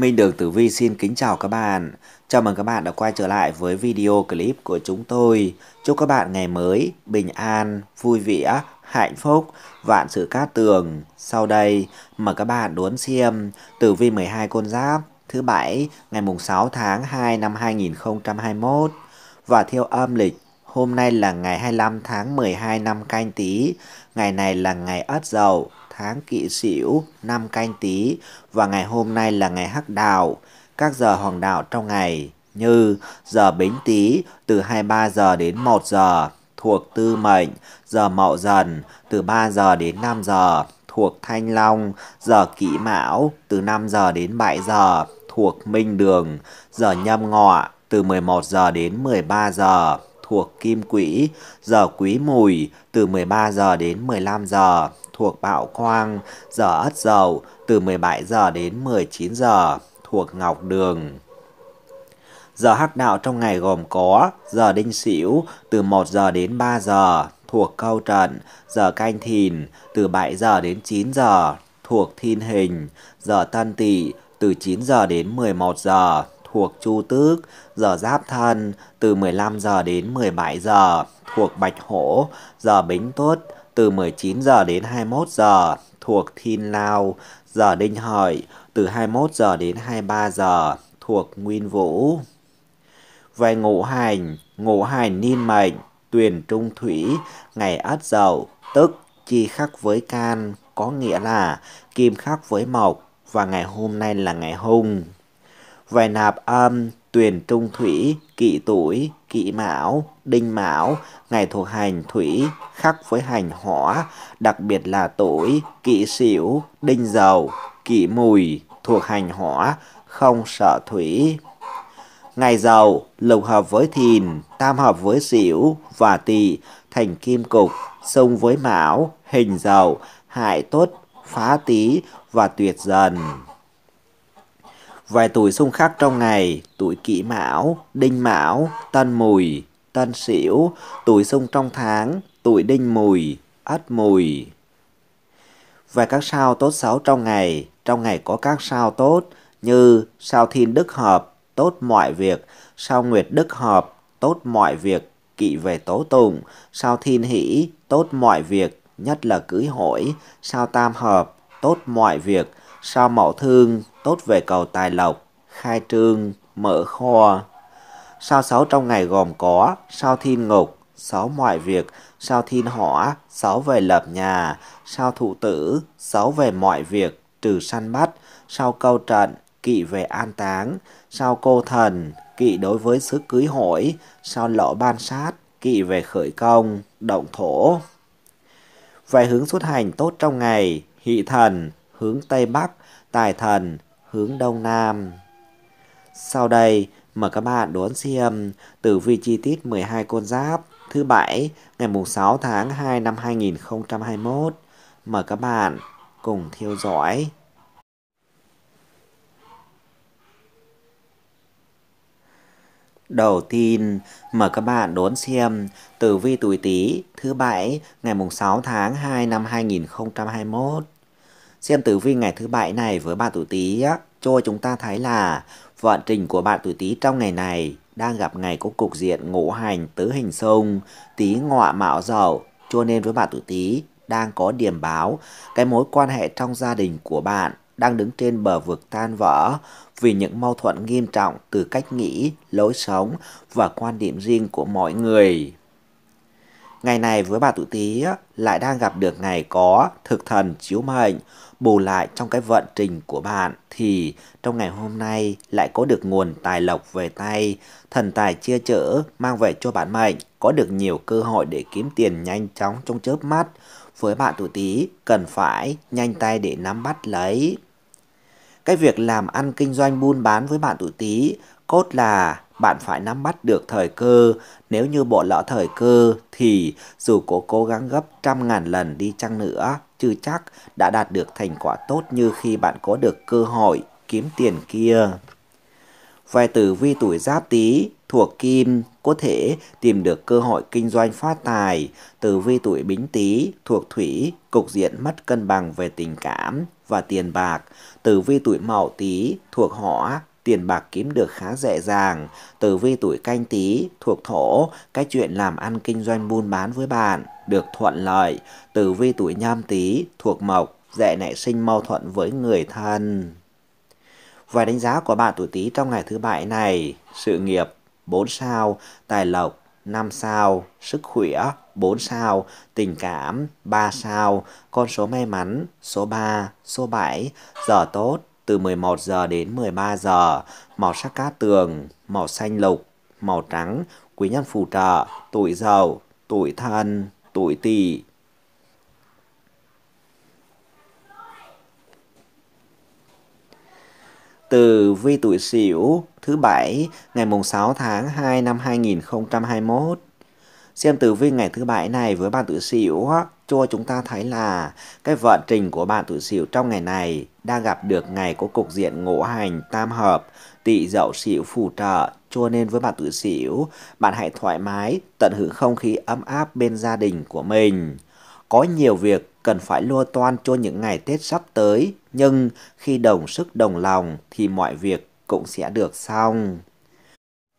Minh Đường Tử Vi xin kính chào các bạn. Chào mừng các bạn đã quay trở lại với video clip của chúng tôi. Chúc các bạn ngày mới, bình an, vui vẻ, hạnh phúc, vạn sự cát tường. Sau đây, mời các bạn đón xem Tử Vi 12 con giáp thứ bảy ngày mùng 6 tháng 2 năm 2021 và theo âm lịch Hôm nay là ngày 25 tháng 12 năm canh tí, ngày này là ngày Ất Dậu, tháng kỵ sửu, năm canh tý và ngày hôm nay là ngày hắc đạo. Các giờ hoàng đạo trong ngày như giờ bính tý từ 23 giờ đến 1 giờ thuộc tư mệnh, giờ mậu dần từ 3 giờ đến 5 giờ thuộc thanh long, giờ kỷ mão từ 5 giờ đến 7 giờ thuộc minh đường, giờ nhâm ngọ từ 11 giờ đến 13 giờ thuộc kim quỹ, giờ quý mùi từ 13 giờ đến 15 giờ thuộc Bạo Quang, giờ Ất Dậu từ 17 giờ đến 19 giờ thuộc Ngọc Đường. Giờ hắc đạo trong ngày gồm có giờ đinh sửu từ 1 giờ đến 3 giờ thuộc câu trận, giờ canh thìn từ 7 giờ đến 9 giờ thuộc thiên hình, giờ tân tỵ từ 9 giờ đến 11 giờ thuộc chu tước, giờ giáp thân từ 15 giờ đến 17 giờ thuộc bạch hổ, giờ bính tuất từ 19 giờ đến 21 giờ thuộc Thin Lao, giờ Đinh Hợi, từ 21 giờ đến 23 giờ thuộc Nguyên Vũ. Về ngũ hành, ngũ hành niên mệnh, tuyền trung thủy, ngày ất dậu, tức chi khắc với can, có nghĩa là kim khắc với mộc và ngày hôm nay là ngày hung. Về nạp âm, Tuyền Trung Thủy, Kỵ Tuổi, Kỵ Mão, Đinh Mão, ngày thuộc hành Thủy, khắc với hành Hỏa, đặc biệt là Tuổi, Kỵ Sửu, Đinh Dầu, Kỵ Mùi, thuộc hành Hỏa, không sợ Thủy. Ngày Dầu, lục hợp với Thìn, tam hợp với Sửu và Tỵ, thành kim cục, xung với Mão, hình Dầu, hại tốt, phá tí và tuyệt dần. Vài tuổi xung khắc trong ngày, tuổi kỷ mão, đinh mão, tân mùi, tân sửu, tuổi xung trong tháng, tuổi đinh mùi, ất mùi. Và các sao tốt xấu trong ngày, trong ngày có các sao tốt như sao thiên đức hợp, tốt mọi việc, sao nguyệt đức hợp, tốt mọi việc, kỵ về tố tụng, sao thiên hỷ, tốt mọi việc, nhất là cưới hỏi, sao tam hợp, tốt mọi việc, sao mậu thương tốt về cầu tài lộc, khai trương, mở kho. Sao xấu trong ngày gồm có sao thiên ngục, sáu mọi việc, sao thiên hỏa, sáu về lập nhà, sao thụ tử, sáu về mọi việc, trừ săn bắt, sao câu trận, kỵ về an táng, sao cô thần, kỵ đối với sức cưới hỏi, sao lỗ ban sát, kỵ về khởi công, động thổ. Về hướng xuất hành tốt trong ngày, hị thần, hướng Tây Bắc, Tài Thần hướng Đông Nam. Sau đây, mời các bạn đón xem tử vi chi tiết 12 con giáp thứ bảy ngày 6 tháng 2 năm 2021. Mời các bạn cùng theo dõi. Đầu tiên, mời các bạn đón xem tử vi tuổi Tý thứ bảy ngày 6 tháng 2 năm 2021. Xem tử vi ngày thứ bảy này với bạn tuổi Tý cho chúng ta thấy là vận trình của bạn tuổi Tý trong ngày này đang gặp ngày có cục diện ngũ hành tứ hình xung, Tý ngọ mạo dậu, cho nên với bạn tuổi Tý đang có điểm báo cái mối quan hệ trong gia đình của bạn đang đứng trên bờ vực tan vỡ vì những mâu thuẫn nghiêm trọng từ cách nghĩ, lối sống và quan điểm riêng của mọi người. Ngày này với bà tuổi Tý lại đang gặp được ngày có thực thần chiếu mệnh bù lại trong cái vận trình của bạn thì trong ngày hôm nay lại có được nguồn tài lộc về tay, thần tài chia chở mang về cho bạn mệnh, có được nhiều cơ hội để kiếm tiền nhanh chóng trong chớp mắt. Với bạn tuổi Tý cần phải nhanh tay để nắm bắt lấy. Cái việc làm ăn kinh doanh buôn bán với bạn tuổi Tý cốt là bạn phải nắm bắt được thời cơ. Nếu như bỏ lỡ thời cơ thì dù có cố gắng gấp trăm ngàn lần đi chăng nữa chưa chắc đã đạt được thành quả tốt như khi bạn có được cơ hội kiếm tiền kia. Vài tử vi tuổi giáp tý thuộc kim có thể tìm được cơ hội kinh doanh phát tài. Tử vi tuổi bính tý thuộc thủy cục diện mất cân bằng về tình cảm và tiền bạc. Tử vi tuổi mậu tý thuộc hỏa tiền bạc kiếm được khá dễ dàng. Tử vi tuổi canh tý thuộc thổ, cái chuyện làm ăn kinh doanh buôn bán với bạn được thuận lợi, tử vi tuổi nhâm tý thuộc mộc, dễ nảy sinh mâu thuẫn với người thân. Vài đánh giá của bạn tuổi tý trong ngày thứ bảy này, sự nghiệp 4 sao, tài lộc 5 sao, sức khỏe 4 sao, tình cảm 3 sao, con số may mắn số 3, số 7, giờ tốt từ 11 giờ đến 13 giờ, màu sắc cát tường, màu xanh lục, màu trắng, quý nhân phù trợ, tuổi giàu, tuổi thân tuổi tỵ từ vi tuổi Sửu thứ bảy ngày mùng 6 tháng 2 năm 2021. Xem tử vi ngày thứ bảy này với bạn tuổi Sửu cho chúng ta thấy là cái vận trình của bạn tuổi Sửu trong ngày này đang gặp được ngày có cục diện ngũ hành tam hợp, tỵ dậu Sửu phù trợ cho nên với bạn tự xỉu, bạn hãy thoải mái, tận hưởng không khí ấm áp bên gia đình của mình. Có nhiều việc cần phải lo toan cho những ngày Tết sắp tới, nhưng khi đồng sức đồng lòng thì mọi việc cũng sẽ được xong.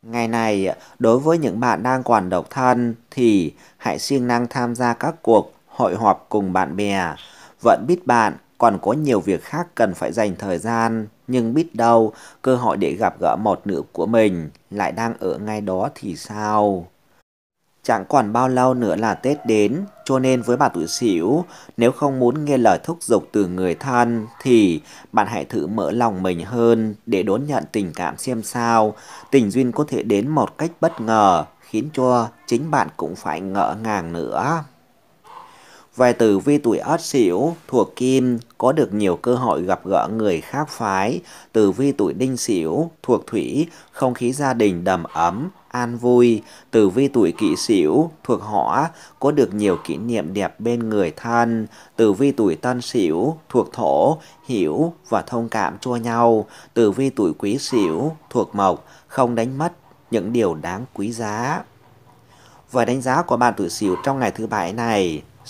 Ngày này, đối với những bạn đang còn độc thân thì hãy siêng năng tham gia các cuộc hội họp cùng bạn bè. Vẫn biết bạn còn có nhiều việc khác cần phải dành thời gian, nhưng biết đâu cơ hội để gặp gỡ một nữ của mình lại đang ở ngay đó thì sao? Chẳng còn bao lâu nữa là Tết đến, cho nên với bà tuổi sửu nếu không muốn nghe lời thúc giục từ người thân thì bạn hãy thử mở lòng mình hơn để đón nhận tình cảm xem sao. Tình duyên có thể đến một cách bất ngờ, khiến cho chính bạn cũng phải ngỡ ngàng nữa. Vài tử vi tuổi Ất Sửu thuộc Kim có được nhiều cơ hội gặp gỡ người khác phái. Tử vi tuổi Đinh Sửu thuộc Thủy, không khí gia đình đầm ấm, an vui. Tử vi tuổi Kỷ Sửu thuộc Hỏa có được nhiều kỷ niệm đẹp bên người thân. Tử vi tuổi Tân Sửu thuộc Thổ, hiểu và thông cảm cho nhau. Tử vi tuổi Quý Sửu thuộc Mộc, không đánh mất những điều đáng quý giá. Và đánh giá của bạn tuổi Sửu trong ngày thứ bảy này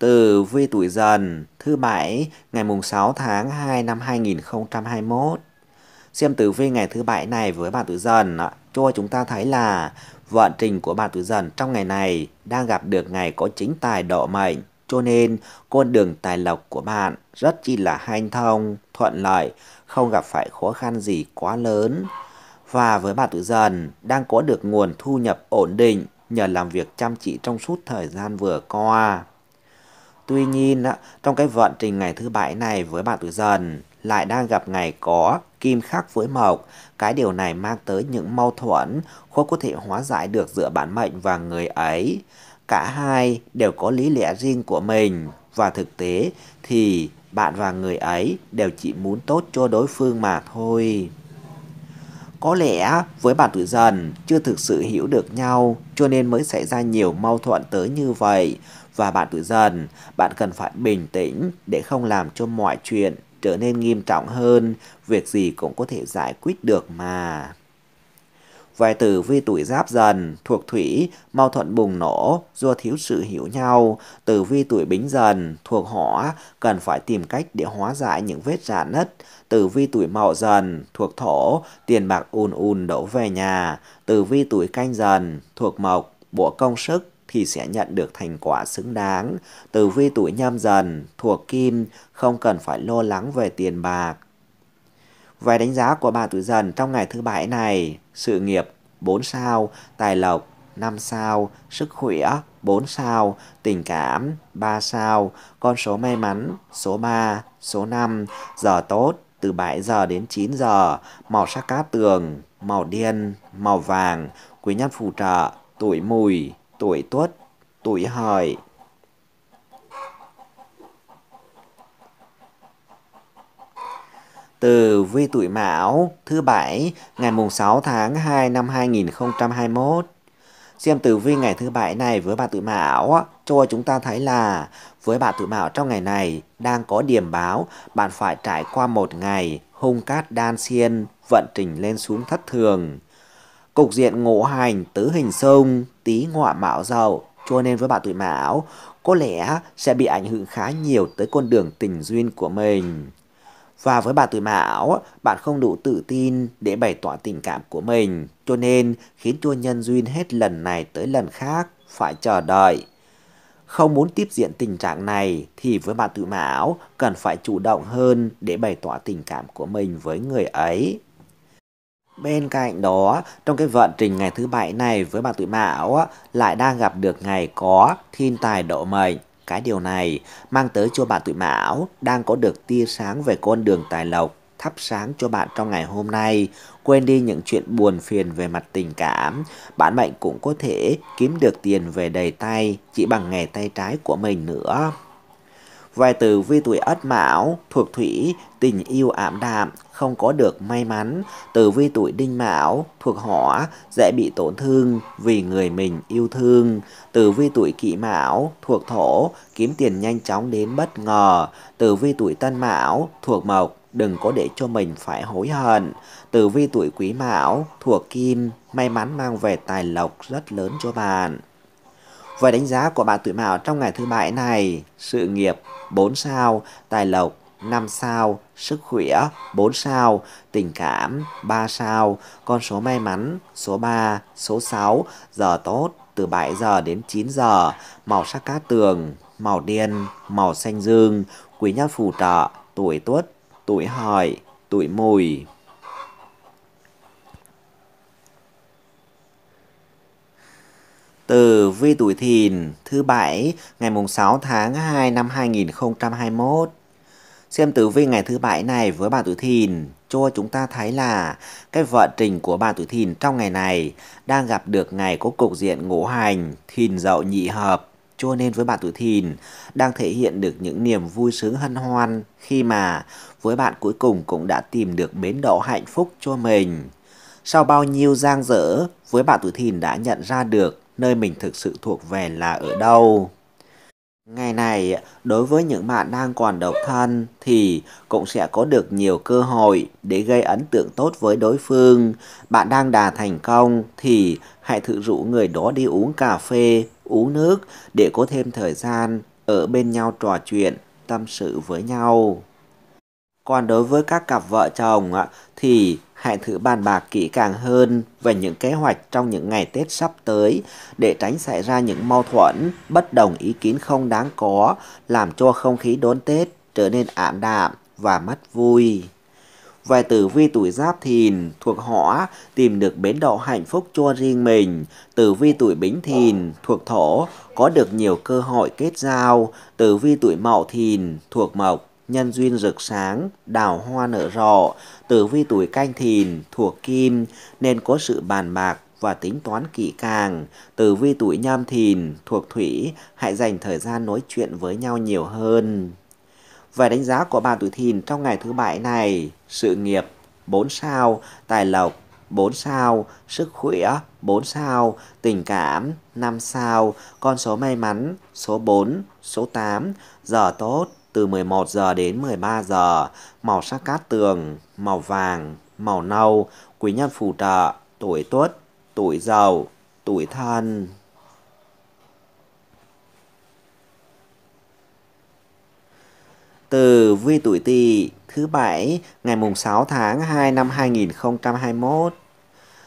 từ Vi Tuổi Dần thứ Bảy ngày mùng 6 tháng 2 năm 2021. Xem tử vi ngày thứ Bảy này với bạn Tuổi Dần cho chúng ta thấy là vận trình của bạn Tuổi Dần trong ngày này đang gặp được ngày có chính tài độ mệnh cho nên con đường tài lộc của bạn rất chi là hanh thông, thuận lợi, không gặp phải khó khăn gì quá lớn. Và với bạn tuổi dần đang có được nguồn thu nhập ổn định nhờ làm việc chăm chỉ trong suốt thời gian vừa qua. Tuy nhiên, trong cái vận trình ngày thứ bảy này với bạn tuổi dần lại đang gặp ngày có kim khắc với mộc. Cái điều này mang tới những mâu thuẫn khó có thể hóa giải được giữa bản mệnh và người ấy. Cả hai đều có lý lẽ riêng của mình và thực tế thì bạn và người ấy đều chỉ muốn tốt cho đối phương mà thôi. Có lẽ với bạn tuổi dần chưa thực sự hiểu được nhau cho nên mới xảy ra nhiều mâu thuẫn tới như vậy và bạn tự dần. Bạn cần phải bình tĩnh để không làm cho mọi chuyện trở nên nghiêm trọng hơn, việc gì cũng có thể giải quyết được mà. Vài tử vi tuổi giáp dần, thuộc thủy, mâu thuẫn bùng nổ do thiếu sự hiểu nhau. Tử vi tuổi bính dần, thuộc hỏa, cần phải tìm cách để hóa giải những vết rạn nứt. Tử vi tuổi mậu dần, thuộc thổ, tiền bạc ùn ùn đổ về nhà. Tử vi tuổi canh dần, thuộc mộc, bộ công sức thì sẽ nhận được thành quả xứng đáng. Tử vi tuổi nhâm dần, thuộc kim, không cần phải lo lắng về tiền bạc. Về đánh giá của bà tuổi dần trong ngày thứ bảy này, sự nghiệp 4 sao, tài lộc 5 sao, sức khỏe 4 sao, tình cảm 3 sao, con số may mắn số 3, số 5, giờ tốt từ 7 giờ đến 9 giờ, màu sắc cát tường, màu đen, màu vàng, quý nhân phù trợ, tuổi mùi tuổi tuất, tuổi hợi. Từ vi tuổi Mão thứ bảy ngày mùng 6 tháng 2 năm 2021. Xem tử vi ngày thứ bảy này với bà tuổi Mão cho chúng ta thấy là với bà tuổi Mão trong ngày này đang có điểm báo bạn phải trải qua một ngày hung cát đan xiên vận trình lên xuống thất thường. Cục diện ngộ hành tứ hình sông tí ngọa mạo giàu, cho nên với bạn tuổi mão, có lẽ sẽ bị ảnh hưởng khá nhiều tới con đường tình duyên của mình. Và với bạn tuổi mão, bạn không đủ tự tin để bày tỏ tình cảm của mình, cho nên khiến cho nhân duyên hết lần này tới lần khác phải chờ đợi. Không muốn tiếp diện tình trạng này thì với bạn tuổi mão cần phải chủ động hơn để bày tỏ tình cảm của mình với người ấy. Bên cạnh đó, trong cái vận trình ngày thứ bảy này với bạn tuổi mão lại đang gặp được ngày có thiên tài độ mệnh. Cái điều này mang tới cho bạn tuổi mão đang có được tia sáng về con đường tài lộc thắp sáng cho bạn trong ngày hôm nay. Quên đi những chuyện buồn phiền về mặt tình cảm. Bạn mệnh cũng có thể kiếm được tiền về đầy tay chỉ bằng nghề tay trái của mình nữa. Vài từ vi tuổi ất mão, thuộc thủy, tình yêu ảm đạm, không có được may mắn, tử vi tuổi đinh mão, thuộc hỏa, dễ bị tổn thương vì người mình yêu thương. Tử vi tuổi kỷ mão, thuộc thổ, kiếm tiền nhanh chóng đến bất ngờ. Tử vi tuổi tân mão, thuộc mộc, đừng có để cho mình phải hối hận. Tử vi tuổi quý mão, thuộc kim, may mắn mang về tài lộc rất lớn cho bạn. Và đánh giá của bạn tuổi mão trong ngày thứ bảy này, sự nghiệp 4 sao, tài lộc 5 sao, sức khỏe 4 sao, tình cảm 3 sao, con số may mắn số 3, số 6, giờ tốt từ 7 giờ đến 9 giờ, màu sắc cát tường, màu đen, màu xanh dương, quý nhân phù trợ, tuổi tuất, tuổi hợi, tuổi mùi. Từ vi tuổi thìn thứ bảy ngày mùng 6 tháng 2 năm 2021 Xem tử vi ngày thứ bảy này với bạn tuổi thìn cho chúng ta thấy là cái vận trình của bạn tuổi thìn trong ngày này đang gặp được ngày có cục diện ngũ hành thìn dậu nhị hợp cho nên với bạn tuổi thìn đang thể hiện được những niềm vui sướng hân hoan khi mà với bạn cuối cùng cũng đã tìm được bến đỗ hạnh phúc cho mình. Sau bao nhiêu giang dở, với bạn tuổi thìn đã nhận ra được nơi mình thực sự thuộc về là ở đâu. Ngày này, đối với những bạn đang còn độc thân thì cũng sẽ có được nhiều cơ hội để gây ấn tượng tốt với đối phương. Bạn đang đà thành công thì hãy thử rủ người đó đi uống cà phê, uống nước để có thêm thời gian ở bên nhau trò chuyện, tâm sự với nhau. Còn đối với các cặp vợ chồng thì hãy thử bàn bạc kỹ càng hơn về những kế hoạch trong những ngày Tết sắp tới để tránh xảy ra những mâu thuẫn, bất đồng ý kiến không đáng có, làm cho không khí đón Tết trở nên ảm đạm và mất vui. Về tử vi tuổi giáp thìn thuộc hỏa tìm được bến đậu hạnh phúc cho riêng mình. Tử vi tuổi bính thìn thuộc thổ có được nhiều cơ hội kết giao. Tử vi tuổi mậu thìn thuộc mộc nhân duyên rực sáng, đào hoa nở rộ, tử vi tuổi canh thìn, thuộc kim nên có sự bàn bạc và tính toán kỹ càng. Tử vi tuổi nhâm thìn, thuộc thủy, hãy dành thời gian nói chuyện với nhau nhiều hơn. Về đánh giá của bạn tuổi thìn trong ngày thứ bảy này, sự nghiệp 4 sao, tài lộc 4 sao, sức khỏe 4 sao, tình cảm 5 sao, con số may mắn số 4, số 8, giờ tốt từ 11 giờ đến 13 giờ, màu sắc cát tường, màu vàng, màu nâu, quý nhân phù trợ, tuổi tuất, tuổi giàu, tuổi thân. Từ vi tuổi tỵ thứ bảy ngày mùng 6 tháng 2 năm 2021.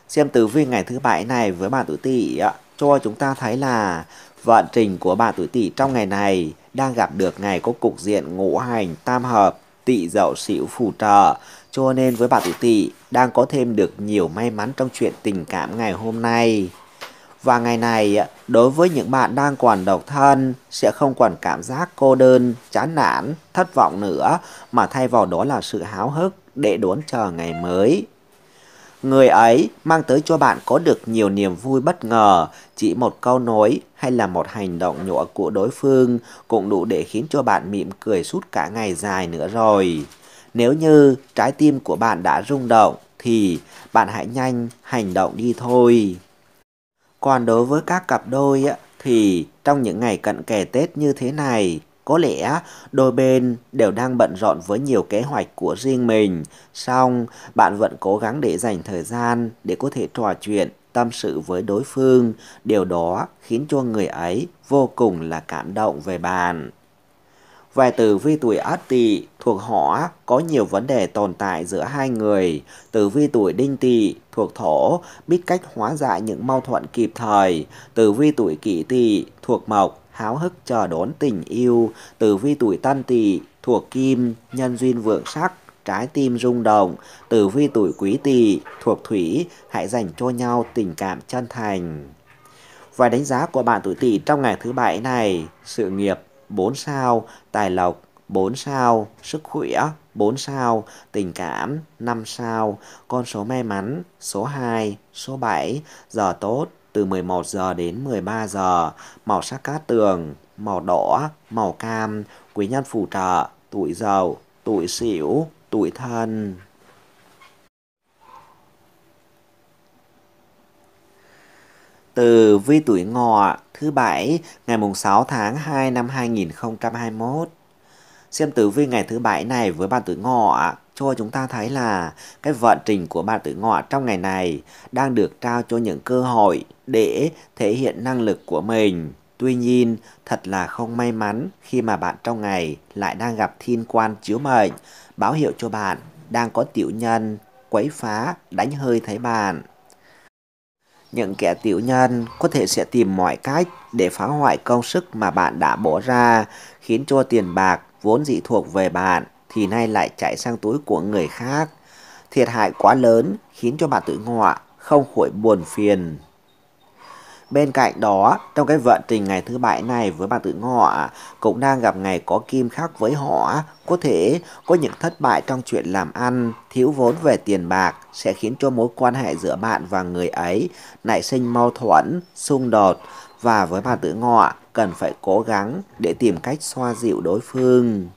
Xem tử vi ngày thứ bảy này với bạn tuổi tỵ ạ cho chúng ta thấy là vận trình của bạn tuổi Tỵ trong ngày này đang gặp được ngày có cục diện ngũ hành tam hợp, Tỵ dậu sửu phù trợ, cho nên với bạn tuổi Tỵ đang có thêm được nhiều may mắn trong chuyện tình cảm ngày hôm nay. Và ngày này, đối với những bạn đang còn độc thân, sẽ không còn cảm giác cô đơn, chán nản, thất vọng nữa, mà thay vào đó là sự háo hức để đón chờ ngày mới. Người ấy mang tới cho bạn có được nhiều niềm vui bất ngờ, chỉ một câu nói hay là một hành động nhỏ của đối phương cũng đủ để khiến cho bạn mỉm cười suốt cả ngày dài nữa rồi. Nếu như trái tim của bạn đã rung động thì bạn hãy nhanh hành động đi thôi. Còn đối với các cặp đôi thì trong những ngày cận kề Tết như thế này, có lẽ đôi bên đều đang bận rộn với nhiều kế hoạch của riêng mình, song bạn vẫn cố gắng để dành thời gian để có thể trò chuyện, tâm sự với đối phương, điều đó khiến cho người ấy vô cùng là cảm động về bạn. Vài tử vi tuổi Ất Tỵ thuộc Hỏa có nhiều vấn đề tồn tại giữa hai người. Tử vi tuổi Đinh Tỵ thuộc Thổ biết cách hóa giải những mâu thuẫn kịp thời. Tử vi tuổi Kỷ Tỵ thuộc Mộc háo hức chờ đón tình yêu, từ vi tuổi tân tỵ, thuộc kim, nhân duyên vượng sắc, trái tim rung động, từ vi tuổi quý tỵ, thuộc thủy, hãy dành cho nhau tình cảm chân thành. Và đánh giá của bạn tuổi tỵ trong ngày thứ bảy này, sự nghiệp 4 sao, tài lộc 4 sao, sức khỏe 4 sao, tình cảm 5 sao, con số may mắn số 2, số 7, giờ tốt từ 11 giờ đến 13 giờ, màu sắc cát tường, màu đỏ, màu cam, quý nhân phù trợ, tuổi giàu, tuổi xỉu, tuổi thân. Từ vi tuổi ngọ thứ bảy ngày mùng 6 tháng 2 năm 2021. Xem tử vi ngày thứ bảy này với bạn tuổi ngọ thôi chúng ta thấy là cái vận trình của bạn tử ngọ trong ngày này đang được trao cho những cơ hội để thể hiện năng lực của mình. Tuy nhiên, thật là không may mắn khi mà bạn trong ngày lại đang gặp thiên quan chiếu mệnh, báo hiệu cho bạn đang có tiểu nhân quấy phá, đánh hơi thấy bạn. Những kẻ tiểu nhân có thể sẽ tìm mọi cách để phá hoại công sức mà bạn đã bỏ ra, khiến cho tiền bạc vốn dị thuộc về bạn thì nay lại chạy sang túi của người khác. Thiệt hại quá lớn khiến cho bà tự ngọa không khỏi buồn phiền. Bên cạnh đó, trong cái vận trình ngày thứ bảy này với bà tự ngọa cũng đang gặp ngày có kim khắc với họ, có thể có những thất bại trong chuyện làm ăn, thiếu vốn về tiền bạc sẽ khiến cho mối quan hệ giữa bạn và người ấy nảy sinh mâu thuẫn, xung đột và với bà tự ngọa cần phải cố gắng để tìm cách xoa dịu đối phương.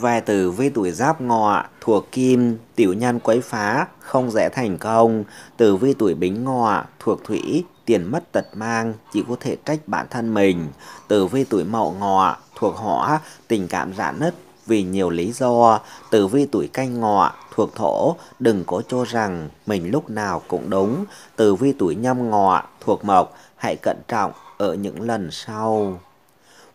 Vài tử vi tuổi giáp ngọ, thuộc kim, tiểu nhân quấy phá, không dễ thành công. Tử vi tuổi bính ngọ, thuộc thủy, tiền mất tật mang, chỉ có thể trách bản thân mình. Tử vi tuổi mậu ngọ, thuộc hỏa, tình cảm rạn nứt vì nhiều lý do. Tử vi tuổi canh ngọ, thuộc thổ, đừng có cho rằng mình lúc nào cũng đúng. Tử vi tuổi nhâm ngọ, thuộc mộc, hãy cẩn trọng ở những lần sau.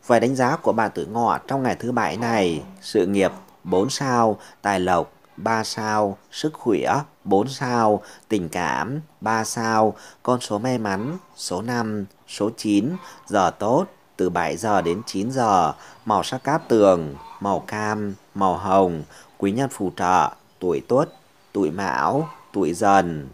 Về đánh giá của bạn tuổi ngọ trong ngày thứ bảy này, sự nghiệp 4 sao, tài lộc 3 sao, sức khỏe 4 sao, tình cảm 3 sao, con số may mắn số 5, số 9, giờ tốt từ 7 giờ đến 9 giờ, màu sắc cát tường, màu cam, màu hồng, quý nhân phù trợ, tuổi tuất, tuổi mão, tuổi dần.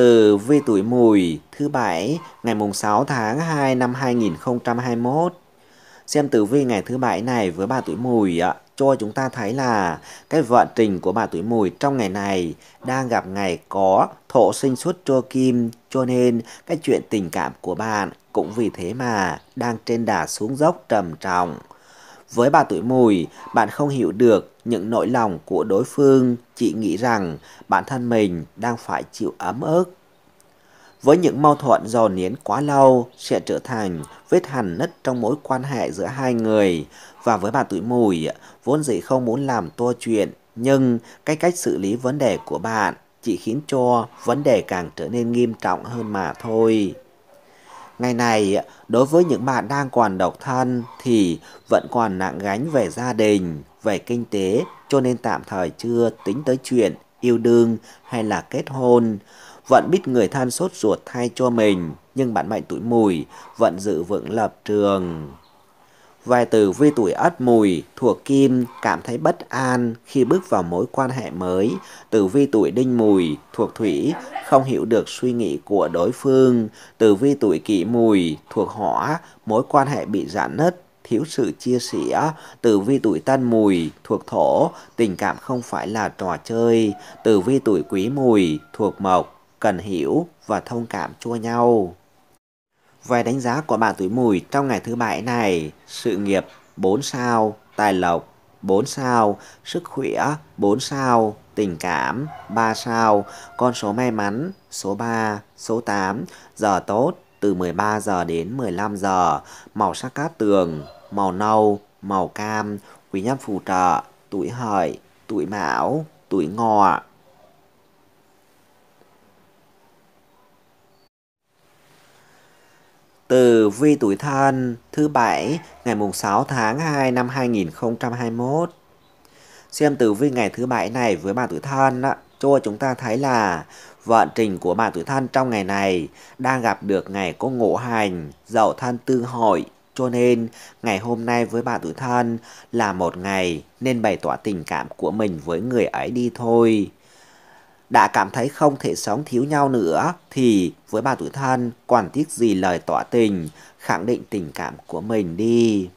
Từ Vi Tuổi Mùi thứ Bảy ngày mùng 6 tháng 2 năm 2021. Xem tử vi ngày thứ Bảy này với bà Tuổi Mùi ạ, cho chúng ta thấy là cái vận trình của bà Tuổi Mùi trong ngày này đang gặp ngày có thổ sinh xuất cho kim cho nên cái chuyện tình cảm của bạn cũng vì thế mà đang trên đà xuống dốc trầm trọng. Với bà tuổi mùi, bạn không hiểu được những nỗi lòng của đối phương, chị nghĩ rằng bản thân mình đang phải chịu ấm ức. Với những mâu thuẫn dồn nén quá lâu sẽ trở thành vết hằn nứt trong mối quan hệ giữa hai người và với bà tuổi mùi vốn dĩ không muốn làm tua chuyện nhưng cái cách xử lý vấn đề của bạn chỉ khiến cho vấn đề càng trở nên nghiêm trọng hơn mà thôi. Ngày này, đối với những bạn đang còn độc thân thì vẫn còn nặng gánh về gia đình về kinh tế cho nên tạm thời chưa tính tới chuyện yêu đương hay là kết hôn. Vẫn biết người than sốt ruột thay cho mình, nhưng bạn mạnh tuổi mùi vẫn giữ vững lập trường. Vài từ vi tuổi ất mùi, thuộc kim, cảm thấy bất an khi bước vào mối quan hệ mới. Tử vi tuổi đinh mùi, thuộc thủy, không hiểu được suy nghĩ của đối phương. Tử vi tuổi kỷ mùi, thuộc hỏa, mối quan hệ bị giãn nứt thiếu sự chia sẻ, tử vi tuổi tân mùi thuộc thổ, tình cảm không phải là trò chơi, tử vi tuổi quý mùi thuộc mộc, cần hiểu và thông cảm cho nhau. Về đánh giá của bạn tuổi mùi trong ngày thứ bảy này, sự nghiệp 4 sao, tài lộc 4 sao, sức khỏe 4 sao, tình cảm 3 sao, con số may mắn số 3, số 8, giờ tốt từ 13 giờ đến 15 giờ, màu sắc cát tường màu nâu, màu cam, quý nhân phù trợ, tuổi hợi, tuổi mão, tuổi ngọ. Từ vi tuổi thân thứ bảy ngày mùng 6 tháng 2 năm 2021. Xem tử vi ngày thứ bảy này với bạn tuổi thân đó, cho chúng ta thấy là vận trình của bạn tuổi thân trong ngày này đang gặp được ngày có ngộ hành, dậu thân tương hội cho nên, ngày hôm nay với bà tuổi thân là một ngày nên bày tỏ tình cảm của mình với người ấy đi thôi. Đã cảm thấy không thể sống thiếu nhau nữa thì với bà tuổi thân quản tiếc gì lời tỏ tình, khẳng định tình cảm của mình đi.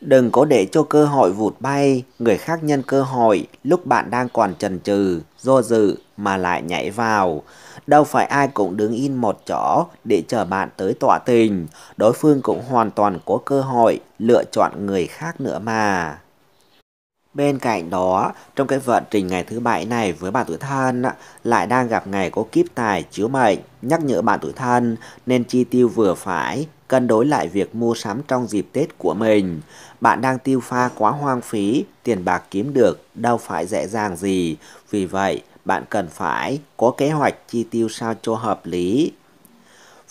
Đừng có để cho cơ hội vụt bay, người khác nhân cơ hội lúc bạn đang còn trần trừ do dự mà lại nhảy vào đâu phải ai cũng đứng in một chỗ để chờ bạn tới tỏa tình. Đối phương cũng hoàn toàn có cơ hội lựa chọn người khác nữa mà. Bên cạnh đó, trong cái vận trình ngày thứ bảy này với bạn tuổi thân lại đang gặp ngày có kiếp tài chiếu mệnh, nhắc nhở bạn tuổi thân nên chi tiêu vừa phải, cân đối lại việc mua sắm trong dịp Tết của mình. Bạn đang tiêu pha quá hoang phí, tiền bạc kiếm được đâu phải dễ dàng gì, vì vậy bạn cần phải có kế hoạch chi tiêu sao cho hợp lý.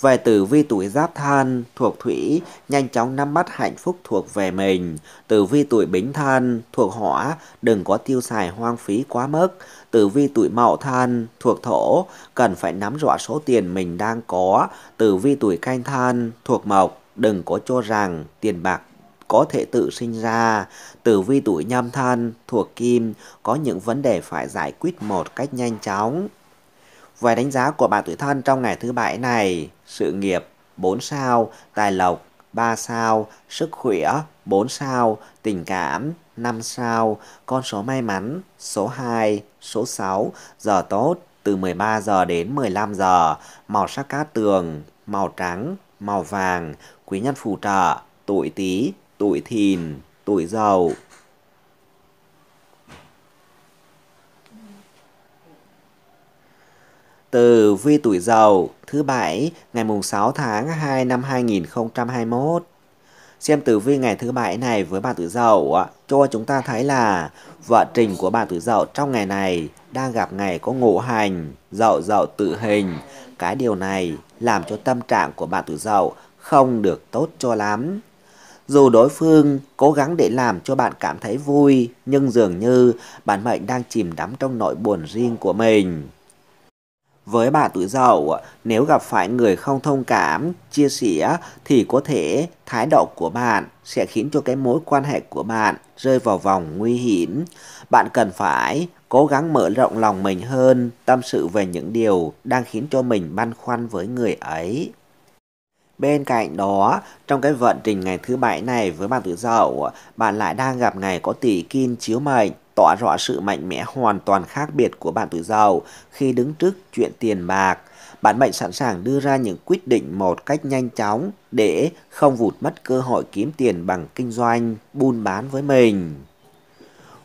Về tử vi tuổi giáp thân thuộc thủy, nhanh chóng nắm bắt hạnh phúc thuộc về mình. Tử vi tuổi bính thân thuộc hỏa, đừng có tiêu xài hoang phí quá mức. Tử vi tuổi mậu thân thuộc thổ, cần phải nắm rõ số tiền mình đang có. Tử vi tuổi canh thân thuộc mộc, đừng có cho rằng tiền bạc có thể tự sinh ra. Tử vi tuổi nhâm thân thuộc kim có những vấn đề phải giải quyết một cách nhanh chóng. vài đánh giá của bạn tuổi thân trong ngày thứ bảy này, sự nghiệp 4 sao, tài lộc 3 sao, sức khỏe 4 sao, tình cảm 5 sao, con số may mắn số 2, số 6, giờ tốt từ 13 giờ đến 15 giờ, màu sắc cát tường, màu trắng, màu vàng, quý nhân phù trợ, tuổi Tý, tuổi thìn, tuổi giàu. Từ vi tuổi giàu thứ bảy ngày mùng 6 tháng 2 năm 2021. Xem tử vi ngày thứ bảy này với bạn tuổi dậu cho chúng ta thấy là vận trình của bạn tuổi dậu trong ngày này đang gặp ngày có ngộ hành, dậu dậu tự hình. Cái điều này làm cho tâm trạng của bạn tuổi dậu không được tốt cho lắm. Dù đối phương cố gắng để làm cho bạn cảm thấy vui, nhưng dường như bản mệnh đang chìm đắm trong nỗi buồn riêng của mình. Với bạn tuổi dậu, nếu gặp phải người không thông cảm, chia sẻ thì có thể thái độ của bạn sẽ khiến cho cái mối quan hệ của bạn rơi vào vòng nguy hiểm. Bạn cần phải cố gắng mở rộng lòng mình hơn, tâm sự về những điều đang khiến cho mình băn khoăn với người ấy. Bên cạnh đó, trong cái vận trình ngày thứ bảy này với bạn tự dậu, bạn lại đang gặp ngày có tỷ kim chiếu mệnh, tỏa rõ sự mạnh mẽ hoàn toàn khác biệt của bạn tự dậu khi đứng trước chuyện tiền bạc. Bạn mệnh sẵn sàng đưa ra những quyết định một cách nhanh chóng để không vụt mất cơ hội kiếm tiền bằng kinh doanh, buôn bán với mình.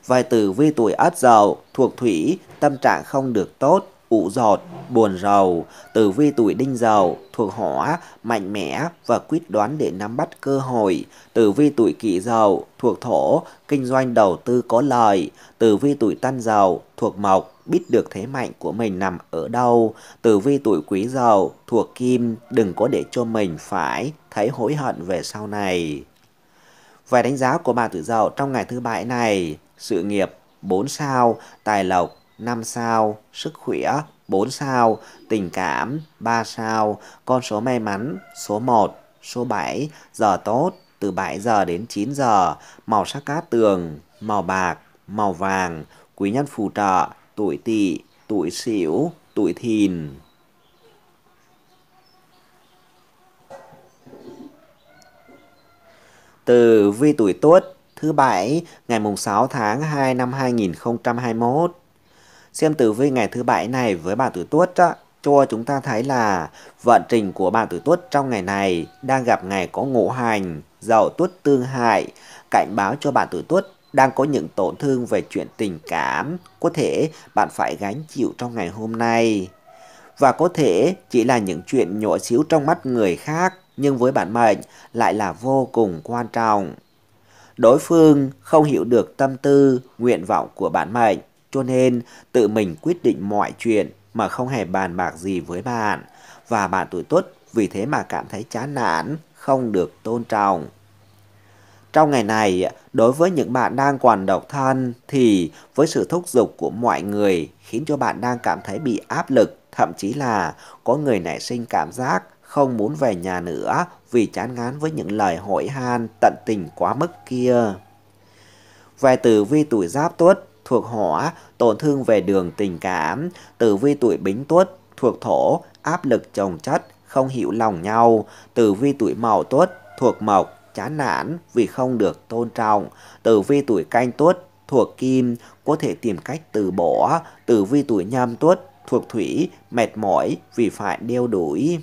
Vài từ vi tuổi ất dậu, thuộc thủy, tâm trạng không được tốt, Ủ giọt, buồn rầu, tử vi tuổi đinh dậu thuộc hỏa, mạnh mẽ và quyết đoán để nắm bắt cơ hội. Tử vi tuổi kỷ dậu thuộc thổ, kinh doanh đầu tư có lời. Tử vi tuổi tân dậu thuộc mộc, biết được thế mạnh của mình nằm ở đâu. Tử vi tuổi quý dậu thuộc kim, đừng có để cho mình phải thấy hối hận về sau này. Vài đánh giá của bà tử dậu trong ngày thứ bảy này, sự nghiệp 4 sao, tài lộc 5 sao, sức khỏe 4 sao, tình cảm 3 sao, con số may mắn số 1, số 7, giờ tốt từ 7 giờ đến 9 giờ, màu sắc cát tường, màu bạc, màu vàng, quý nhân phù trợ, tuổi tỵ, tuổi sửu, tuổi thìn. Từ vi tuổi tuất thứ bảy ngày mùng 6 tháng 2 năm 2021 Xem tử vi ngày thứ bảy này với bạn tuổi tuất á, cho chúng ta thấy là vận trình của bạn tuổi tuất trong ngày này đang gặp ngày có ngũ hành, dậu tuất tương hại, cảnh báo cho bạn tuổi tuất đang có những tổn thương về chuyện tình cảm, có thể bạn phải gánh chịu trong ngày hôm nay. Và có thể chỉ là những chuyện nhỏ xíu trong mắt người khác, nhưng với bản mệnh lại là vô cùng quan trọng. Đối phương không hiểu được tâm tư, nguyện vọng của bản mệnh cho nên tự mình quyết định mọi chuyện mà không hề bàn bạc gì với bạn. Và bạn tuổi tuất vì thế mà cảm thấy chán nản, không được tôn trọng. Trong ngày này, đối với những bạn đang còn độc thân thì với sự thúc giục của mọi người khiến cho bạn đang cảm thấy bị áp lực, thậm chí là có người nảy sinh cảm giác không muốn về nhà nữa vì chán ngán với những lời hỏi han tận tình quá mức kia. Về tử vi tuổi giáp tuất thuộc hỏa, tổn thương về đường tình cảm, tử vi tuổi bính tuất, thuộc thổ, áp lực chồng chất, không hiểu lòng nhau, tử vi tuổi mậu tuất, thuộc mộc, chán nản vì không được tôn trọng, tử vi tuổi canh tuất, thuộc kim, có thể tìm cách từ bỏ, tử vi tuổi nhâm tuất, thuộc thủy, mệt mỏi vì phải đeo đuổi.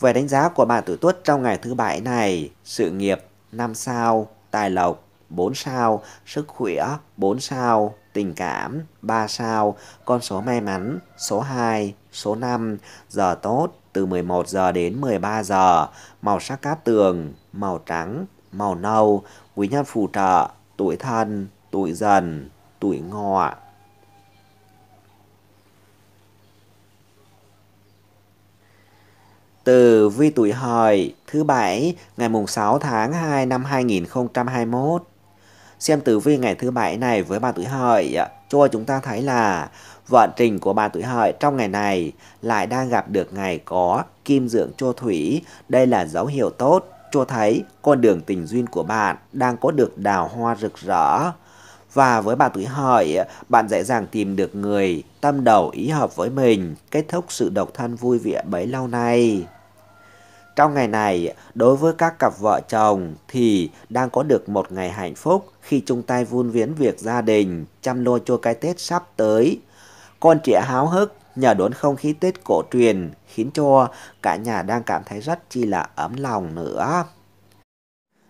Về đánh giá của bạn tuổi tuất trong ngày thứ bảy này, sự nghiệp năm sao, tài lộc 4 sao, sức khỏe 4 sao, tình cảm 3 sao, con số may mắn số 2, số 5, giờ tốt từ 11 giờ đến 13 giờ, màu sắc cát tường, màu trắng, màu nâu, quý nhân phù trợ, tuổi thân, tuổi dần, tuổi ngọ. Từ vi tuổi hợi thứ bảy ngày mùng 6 tháng 2 năm 2021 Xem tử vi ngày thứ bảy này với bà tuổi hợi cho chúng ta thấy là vận trình của bà tuổi hợi trong ngày này lại đang gặp được ngày có kim dưỡng cho thủy. Đây là dấu hiệu tốt cho thấy con đường tình duyên của bạn đang có được đào hoa rực rỡ. Và với bà tuổi hợi, bạn dễ dàng tìm được người tâm đầu ý hợp với mình, kết thúc sự độc thân vui vẻ bấy lâu nay. Trong ngày này, đối với các cặp vợ chồng thì đang có được một ngày hạnh phúc khi chung tay vun viễn việc gia đình, chăm lo cho cái Tết sắp tới. Con trẻ háo hức nhờ đốn không khí Tết cổ truyền khiến cho cả nhà đang cảm thấy rất chi là ấm lòng nữa.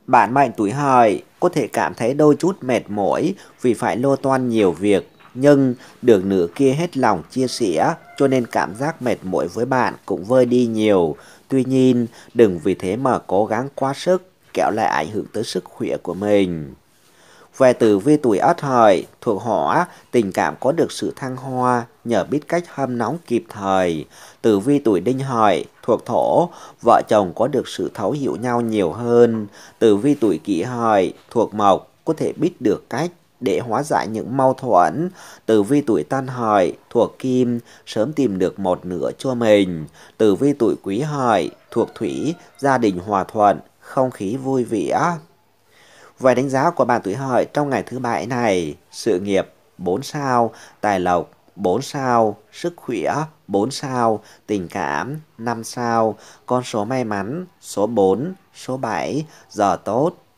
Bạn mệnh tuổi hợi có thể cảm thấy đôi chút mệt mỏi vì phải lô toan nhiều việc, nhưng được nửa kia hết lòng chia sẻ cho nên cảm giác mệt mỏi với bạn cũng vơi đi nhiều. Tuy nhiên, đừng vì thế mà cố gắng quá sức, kéo lại ảnh hưởng tới sức khỏe của mình. Về tử vi tuổi ất hợi, thuộc hỏa, tình cảm có được sự thăng hoa nhờ biết cách hâm nóng kịp thời. Tử vi tuổi đinh hợi, thuộc thổ, vợ chồng có được sự thấu hiểu nhau nhiều hơn. Tử vi tuổi kỷ hợi, thuộc mộc, có thể biết được cách để hóa giải những mâu thuẫn. Tử vi tuổi Tân Hợi thuộc Kim sớm tìm được một nửa cho mình. Tử vi tuổi Quý Hợi thuộc Thủy gia đình hòa thuận, không khí vui vẻ. Vài đánh giá của bạn tuổi Hợi trong ngày thứ bảy này, sự nghiệp 4 sao, tài lộc 4 sao, sức khỏe 4 sao, tình cảm 5 sao, con số may mắn số 4, số 7, giờ tốt